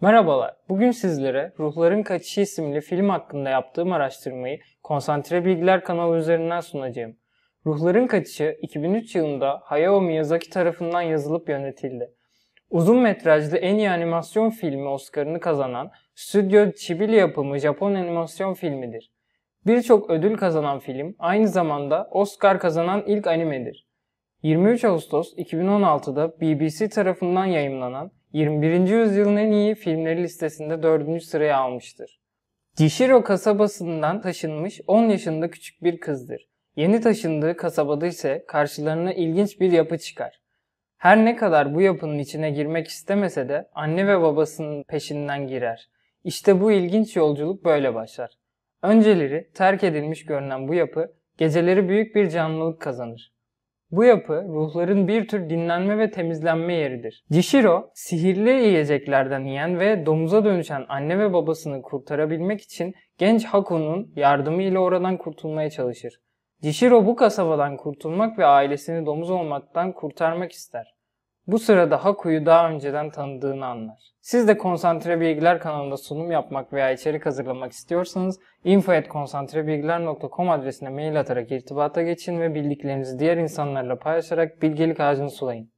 Merhabalar, bugün sizlere Ruhların Kaçışı isimli film hakkında yaptığım araştırmayı Konsantre Bilgiler kanalı üzerinden sunacağım. Ruhların Kaçışı 2003 yılında Hayao Miyazaki tarafından yazılıp yönetildi. Uzun metrajlı en iyi animasyon filmi Oscar'ını kazanan Studio Ghibli yapımı Japon animasyon filmidir. Birçok ödül kazanan film aynı zamanda Oscar kazanan ilk animedir. 23 Ağustos 2016'da BBC tarafından yayımlanan 21. yüzyılın en iyi filmleri listesinde 4. sıraya almıştır. Cişiro kasabasından taşınmış 10 yaşında küçük bir kızdır. Yeni taşındığı kasabada ise karşılarına ilginç bir yapı çıkar. Her ne kadar bu yapının içine girmek istemese de anne ve babasının peşinden girer. İşte bu ilginç yolculuk böyle başlar. Önceleri terk edilmiş görünen bu yapı geceleri büyük bir canlılık kazanır. Bu yapı ruhların bir tür dinlenme ve temizlenme yeridir. Dişiro, sihirli yiyeceklerden yiyen ve domuza dönüşen anne ve babasını kurtarabilmek için genç Haku'nun yardımıyla oradan kurtulmaya çalışır. Dişiro bu kasabadan kurtulmak ve ailesini domuz olmaktan kurtarmak ister. Bu sırada Haku'yu daha önceden tanıdığını anlar. Siz de Konsantre Bilgiler kanalında sunum yapmak veya içerik hazırlamak istiyorsanız info.konsantrebilgiler.com adresine mail atarak irtibata geçin ve bildiklerinizi diğer insanlarla paylaşarak bilgelik ağacını sulayın.